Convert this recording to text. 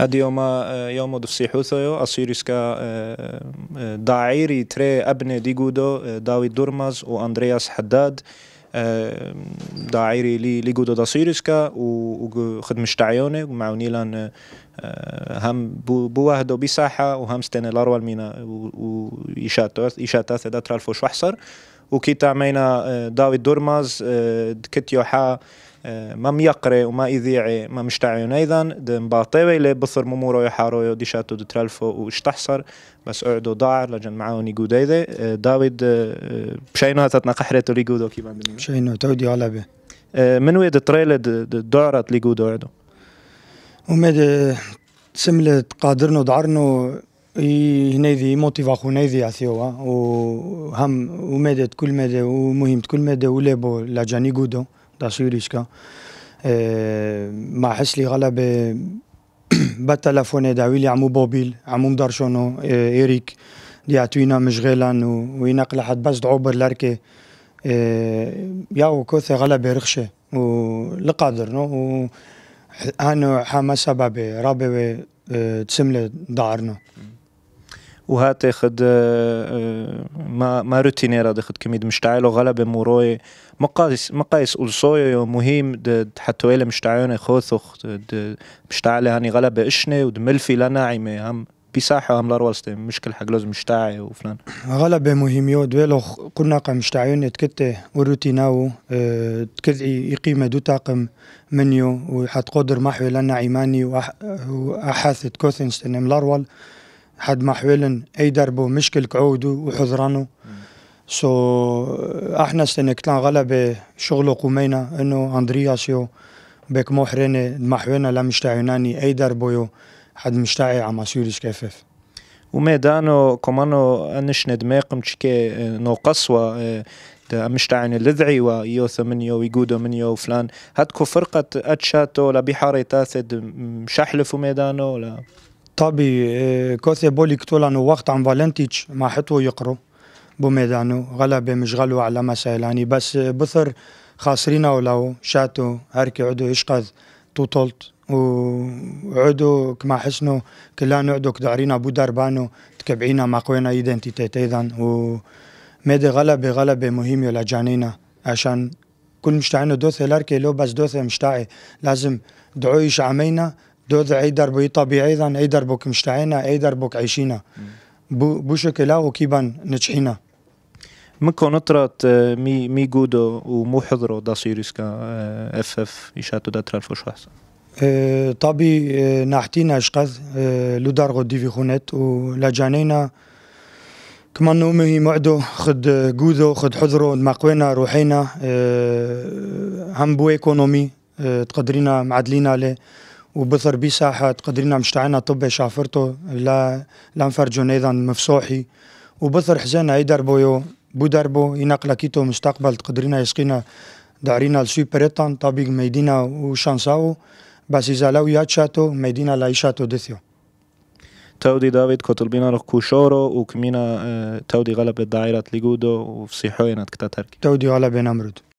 اد يوم یوما آه، دو سيحوثو حوثو اسیریسکا آه، آه، داعیری تري ابن ديغودو داوی دورماز و اندرياس حداد داعيري لي لي جودو دا و وخدمش تعيوني ومعوني لان هم بوهدو بساحة و هم ستيني الأروال مينا ويشاتات إشاتات دا ترالفوش وحصر وكيتا مينا آه، داوي دورماز دكتيو آه، حا آه، ما ميقري وما إذيعي ما مشتعيون أيضا باطيوي اللي بصر ممورو يحارو ديشاتو دترالفو تحصر بس أعدو داعر لجن معاو نيقود أيضا داويد بشينا تتنا قحرتو ليقودو كيما بنيو بشينا تودي على بي من ويد تريل دعرت ليقودو عدو ومد سملت قادرنو دعرنو ينادي موتيفاخ ونادي عثيوا وهم ومادة كل مادة ومهمة كل مادة ولابو لاجاني قودو داشيريشكا آه، مع حسلي غلبة بالتلفون داويلي عمو بوبيل عمو مدرشونو آه، إيريك دي عتوينا مشغلا وينقل حد بس عبر لاركي آه، ياو كوثة غلبة رخشة ولقادر نو هانو حما سببي رابي تسملي دارنا وها تاخد آه، آه، ما ما راه تاخد كميد مشتعل وغلب موروي مقايس مقايس ألصوية مهم حتى ويلا مشتعيون خوثوخ مشتعل هاني غلبة إشنة ودملفي ملفي لناعمة هم بيساحة هم لاروستي مشكل حق لازم مشتعي وفلان غلبة يود ولو قلنا قم مشتاعيون يتكتة وروتيناو اه تكت يقيمة دو تاقم منيو وحت قدر محوي لناعماني عيماني وأحاث تكوثنشتن لاروال حد ما حويلن اي دربو مشكل قعودو وحضرانو سو احنا سنكتلان غلبة شغلو قومينا انه اندرياسيو بك محرني محوينا لا مشتاعيناني اي دربو يو حد مشتاعي عما سيوريش كيفف وما دانو كمانو انش ندماقم تشكي آه، نو قصوى مشتاعين اللذعي و آه، ويو ثمانيو ويقودو منيو فلان هاتكو فرقة اتشاتو لا بحاري تاثد مشحلف ميدانو ولا طبي آه، كوثي بولي كتولانو وقت عن فالنتيتش ما حطوا يقروا بوميدانو غلبة مش مشغلوا على مسائلاني يعني بس بثر خاسرين او لو شاتو هركي عدو يشقذ توطلت وعدو كما حسنو كلانو عدو كدعرينا بو دربانو تكبعينا ما قوينا ايدنتيتيت ايضا و ميدي غلبة غلبة مهمة لجانينا عشان كل مشتاعين دوثي لاركي لو بس دوثي مشتاعي لازم دعويش عمينا دود دربو اي طبيعي ايضا اي بوك مشتعينا اي بوك عايشينا بو بو شكلا وكيبان نجحينا مكو نطرت مي اه، مي جودو ومو حضرو اه، دا سيريسكا اف اف يشاتو دا ترالفو شو احسن اه، طبي ناحتينا اشقاز لو دارغو ديفي خونت ولا جانينا كمان هي معدو خد جودو خد حضرو مقوينا روحينا هم بو ايكونومي تقدرينا معدلينا عليه وبظهر بي ساحة تقدرين عم اشتعلنا طبي شعفرته لا لانفرجو ايضا مفسوحي وبظهر حزينا اي دربو يو بو دربو كيتو مستقبل تقدرين يسقينا دارينا السويبريتان طبيق ميدينا وشانساو بس إذا لو ياتشاتو ميدينا يشاتو دثيو تودي دافيد بينا رخ كوشورو وكمينا آه، تودي غلب الدائرة ليجودو وفسيحوينات كتا تركي تودي غلب نمرود